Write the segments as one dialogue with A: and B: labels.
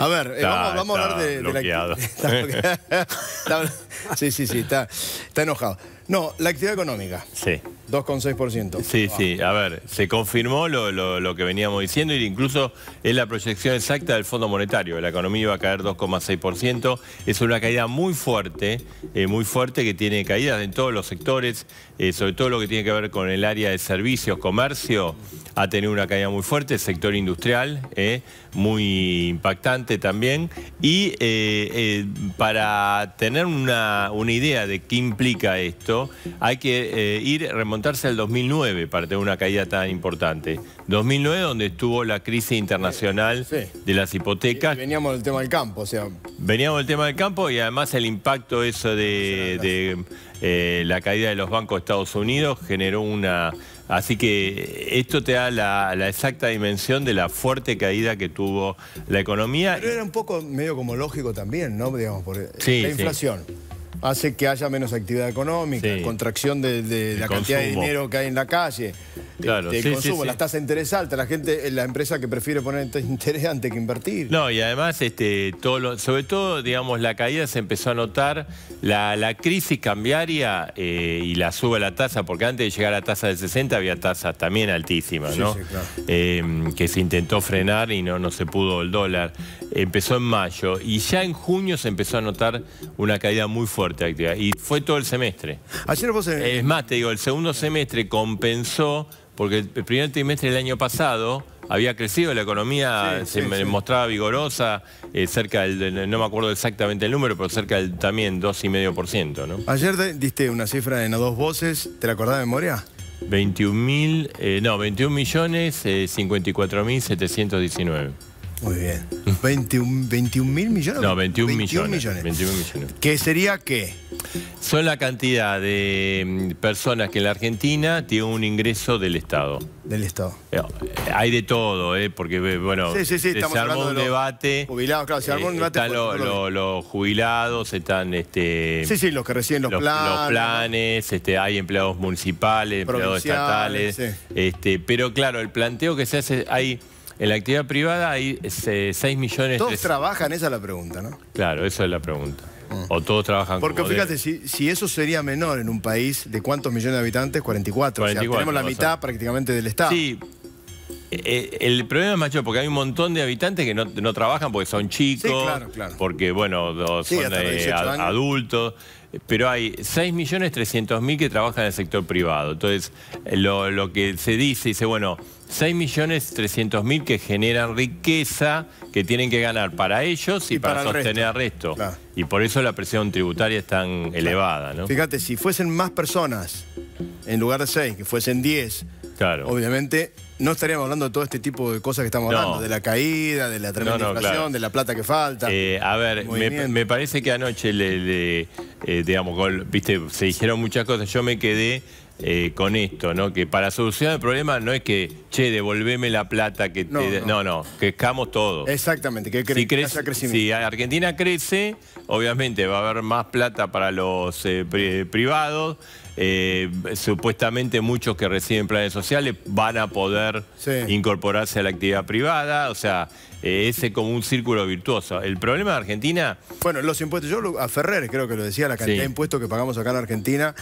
A: A ver, eh, vamos, a hablar de, la...
B: sí, sí, sí, está enojado. No, la actividad económica. Sí. 2,6%.
A: Sí, sí, a ver, se confirmó lo, que veníamos diciendo y incluso es la proyección exacta del Fondo Monetario. La economía iba a caer 2,6%. Es una caída muy fuerte, eh, muy fuerte que tiene caídas en todos los sectores, eh, sobre todo lo que tiene que ver con el área de servicios, comercio, ha tenido una caída muy fuerte, el sector industrial, eh, muy impactante también. Y para tener una idea de qué implica esto, hay que eh, ir, remontarse al 2009 para tener una caída tan importante. 2009 donde estuvo la crisis internacional de las hipotecas.
B: veníamos del tema del campo, o sea...
A: Veníamos del tema del campo y además el impacto eso de, eh, la caída de los bancos de Estados Unidos generó una... Así que esto te da la, exacta dimensión de la fuerte caída que tuvo la economía. Pero
B: era un poco medio como lógico también, ¿no? Digamos, por la inflación. Sí hace que haya menos actividad económica, contracción de, la cantidad de dinero que hay en la calle,
A: claro, de, consumo, las
B: de interés alta, la gente, la empresa que prefiere poner interés antes que invertir.
A: No, y además, este, sobre todo, digamos, la caída se empezó a notar, la, crisis cambiaria eh, y la suba de la tasa, porque antes de llegar a la tasa del 60 había tasas también altísimas, ¿no? Claro. Em, que se intentó frenar y no, no se pudo el dólar. Empezó en mayo y ya en junio se empezó a notar una caída muy fuerte y fue todo el semestre. Ayer vos... Eh, es más, te digo, el segundo semestre compensó, porque el primer trimestre del año pasado había crecido, la economía se mostraba vigorosa, eh, cerca del, no me acuerdo exactamente el número, pero cerca del también 2,5%. ¿no?
B: Ayer diste una cifra de no dos voces, ¿te la acordás de memoria?
A: 21 mil, eh, no, 21 millones muy bien.
B: 21, 21 mil millones. No, 21,
A: millones, 21 millones.
B: ¿Qué sería
A: qué? Son la cantidad de mm, personas que en la Argentina tienen un ingreso del Estado. Del Estado. Eh, hay de todo, ¿eh? porque eh, bueno, sí, sí, se armó un
B: debate. Jubilados, claro, se armó eh, debate. Están
A: los, jubilados, están este. Sí, sí, los que reciben los, planes. Los planes, este, hay empleados municipales, empleados estatales. Este, pero claro, el planteo que se hace, hay en la actividad privada hay 6 este, millones... ¿Todos
B: trabajan? Esa es la pregunta, ¿no?
A: Claro, esa es la pregunta. Ah. O todos trabajan Porque fíjate,
B: si, eso sería menor en un país de cuántos millones de habitantes, 44. 44 o tenemos la mitad prácticamente
A: del Estado. Sí, eh, el problema es mayor porque hay un montón de habitantes que no, trabajan porque son chicos, porque bueno, son adultos, pero hay 6.300.000 que trabajan en el sector privado. Entonces, lo, que se dice, dice, bueno, 6.300.000 que generan riqueza que tienen que ganar para ellos y, para, sostener al resto. Y por eso la presión tributaria es tan elevada. Fíjate,
B: si fuesen más personas en lugar de 6, que fuesen 10... claro. obviamente no estaríamos hablando de todo este tipo de cosas que estamos hablando, de la caída, de la tremenda inflación, de la plata que falta.
A: Eh, a ver, me, parece que anoche, le, eh, digamos, viste, se dijeron muchas cosas, yo me quedé eh, con esto, ¿no? Que para solucionar el problema no es que, che, devolveme la plata que no, te... No, no, no que escamos todo.
B: Exactamente, que, cre si crece, crecimiento. Si
A: Argentina crece, Obviamente va a haber más plata para los eh, eh, privados. Eh, supuestamente muchos que reciben planes sociales van a poder incorporarse a la actividad privada, o sea, ese como un círculo virtuoso. El problema de Argentina...
B: Bueno, los impuestos, yo a Ferrer creo que lo decía, la cantidad de impuestos que pagamos acá en Argentina,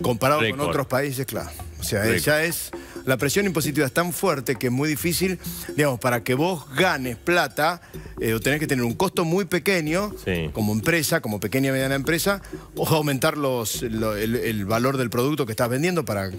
B: comparado con otros países, claro. O sea, ya es la presión impositiva es tan fuerte que es muy difícil, digamos, para que vos ganes plata, eh, tenés que tener un costo muy pequeño como empresa, como pequeña y mediana empresa, o aumentar los, el valor del producto que estás vendiendo para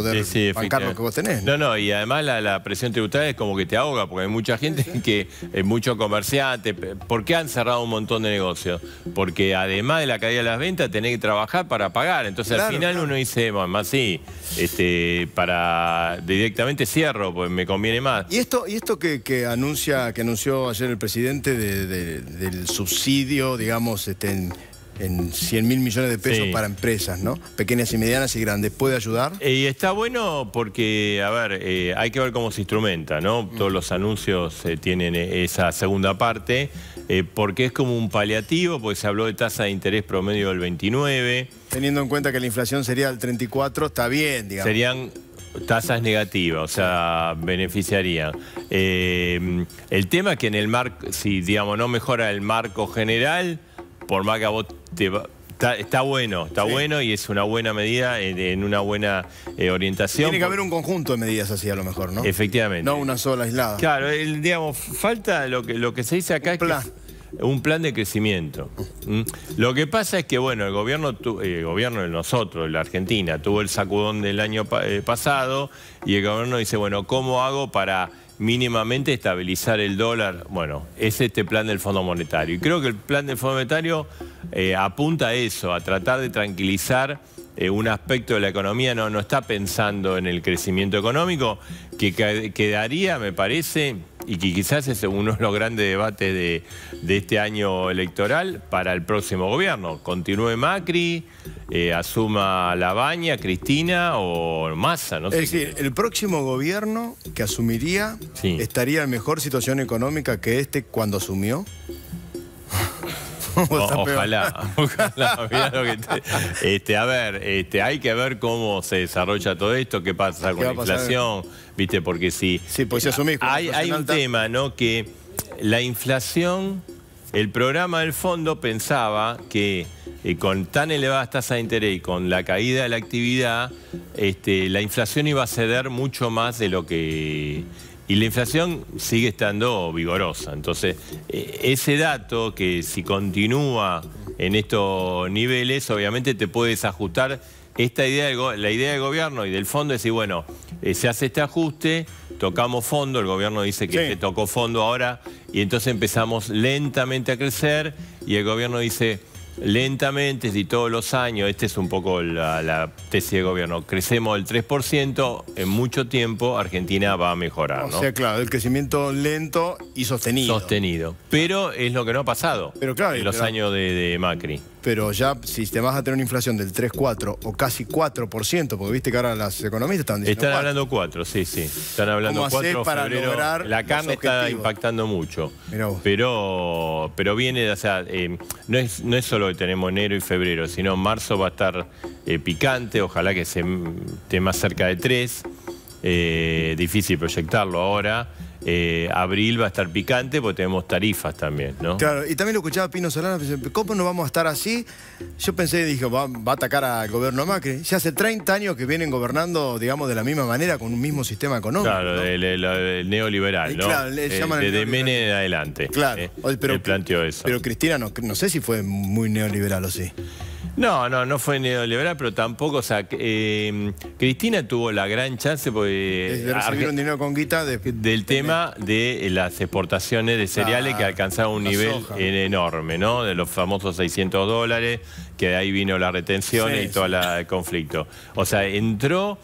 B: poder sí, bancar lo que vos tenés. No,
A: no, y además la, presión tributaria es como que te ahoga, porque hay mucha gente que, eh, muchos comerciantes, ¿por qué han cerrado un montón de negocios? Porque además de la caída de las ventas, tenés que trabajar para pagar. Entonces al final uno dice, más sí, este, para directamente cierro, pues me conviene más. Y
B: esto, y esto que, anuncia, que anunció ayer el presidente del subsidio, digamos, este, en en 100 mil millones de pesos para empresas, ¿no? Pequeñas y medianas y grandes. ¿Puede ayudar?
A: Y está bueno porque, a ver, eh, hay que ver cómo se instrumenta, ¿no? Todos los anuncios eh, tienen eh, esa segunda parte, porque es como un paliativo, porque se habló de tasa de interés promedio del 29.
B: Teniendo en cuenta que la inflación sería del 34, está bien, digamos.
A: Serían tasas negativas, o sea, beneficiarían. el tema es que en el marco, si digamos no mejora el marco general, por más que a vos Está, bueno, está bueno y es una buena medida en, una buena eh, orientación. Tiene que haber
B: un conjunto de medidas así a lo mejor, ¿no? Efectivamente. No una sola aislada.
A: Claro, digamos, falta lo que, se dice acá es un plan de crecimiento. ¿Mm? Lo que pasa es que, bueno, el gobierno, eh, el gobierno de nosotros, la Argentina, tuvo el sacudón del año eh, pasado y el gobierno dice, bueno, ¿cómo hago para mínimamente estabilizar el dólar. Bueno, es este plan del Fondo Monetario. Y creo que el plan del Fondo Monetario eh, apunta a eso, a tratar de tranquilizar eh, un aspecto de la economía. No, no está pensando en el crecimiento económico, que quedaría, me parece y que quizás es uno de los grandes debates de, este año electoral para el próximo gobierno. Continúe Macri, eh, asuma Labaña, Cristina o Massa, no sé. Es
B: decir, el próximo gobierno que asumiría estaría en mejor situación económica que este cuando asumió.
A: ojalá, ojalá. Este, a ver, este, hay que ver cómo se desarrolla todo esto, qué pasa con la inflación, ¿viste? Porque si... Sí, pues si asumís hay, un tema, ¿no? Que la inflación, el programa del fondo pensaba que eh, con tan elevadas tasas de interés y con la caída de la actividad, este, la inflación iba a ceder mucho más de lo que y la inflación sigue estando vigorosa. Entonces, e, ese dato que si continúa en estos niveles, obviamente te puedes ajustar. esta idea, la idea del gobierno y del fondo es decir, bueno, eh, se hace este ajuste, tocamos fondo, el gobierno dice que se tocó fondo ahora y entonces empezamos lentamente a crecer y el gobierno dice, lentamente, si todos los años, este es un poco la, tesis de gobierno, crecemos el 3%, en mucho tiempo Argentina va a mejorar. O sea,
B: claro, el crecimiento lento
A: y sostenido. Sostenido. Pero es lo que no ha pasado Pero en los años de Macri
B: pero ya si te vas a tener una inflación del 3, 4 o casi 4%, porque viste que ahora las economistas están diciendo... Están
A: hablando 4, sí, sí. Están hablando ¿Cómo 4 para La carne está impactando mucho. Pero, pero viene, o sea, eh, no, es, solo que tenemos enero y febrero, sino marzo va a estar eh, picante, ojalá que se, esté más cerca de 3. Eh, difícil proyectarlo ahora. Eh, abril va a estar picante porque tenemos tarifas también, ¿no? Claro,
B: y también lo escuchaba Pino Solano, ¿cómo no vamos a estar así? Yo pensé, dije, va, a atacar al gobierno Macri. Ya hace 30 años que vienen gobernando, digamos, de la misma manera, con un mismo sistema
A: económico. Claro, el, neoliberal, ¿no? Claro, eh, de, de adelante. Claro, eh, pero, planteó eso.
B: Pero Cristina no sé si fue muy neoliberal o sí.
A: No, no, no fue neoliberal, pero tampoco, o sea, eh, Cristina tuvo la gran chance porque... Eh, de recibir un dinero con guita Del tema de eh, las exportaciones de cereales que ah, alcanzaron un nivel enorme, ¿no? De los famosos 600 dólares, que de ahí vino la retención y todo el conflicto. O sea, entró,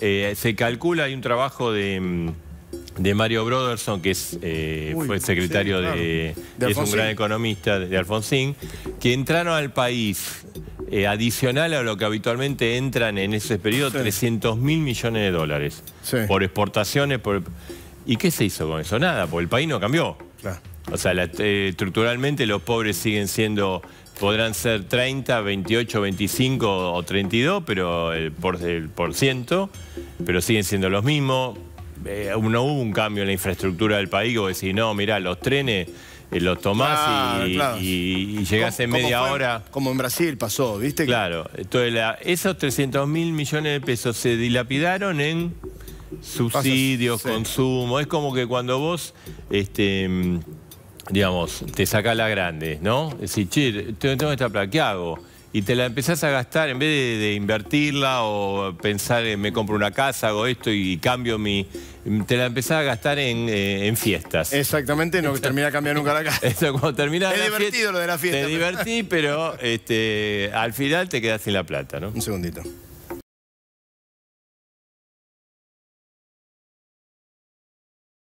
A: se calcula, hay un trabajo de Mario Broderson, que es, fue secretario de, es un gran economista de Alfonsín, que entraron al país eh, adicional a lo que habitualmente entran en ese periodo, 300 mil millones de dólares. Por exportaciones, por... ¿Y qué se hizo con eso? Nada, porque el país no cambió. O sea, eh, estructuralmente los pobres siguen siendo, podrán ser 30, 28, 25 o 32, pero el eh, por, el por ciento, pero siguen siendo los mismos. no hubo un cambio en la infraestructura del país, o decir, no, mirá, los trenes eh, lo tomás y, llegás en media hora.
B: Como en Brasil pasó, ¿viste? Claro.
A: Entonces, esos 300 mil millones de pesos se dilapidaron en subsidios, consumo. Es como que cuando vos... Este, mm, digamos, te saca la grande, ¿no? Es decir, tengo esta plata ¿qué hago? y te la empezás a gastar en vez de, invertirla o pensar en me compro una casa, hago esto y cambio mi... Te la empezás a gastar en, eh, fiestas.
B: Exactamente, no termina cambiando nunca la casa.
A: Eso, cuando termina es divertido lo de la fiesta. Te divertí, pero este, al final te quedás sin la plata, ¿no? Un segundito.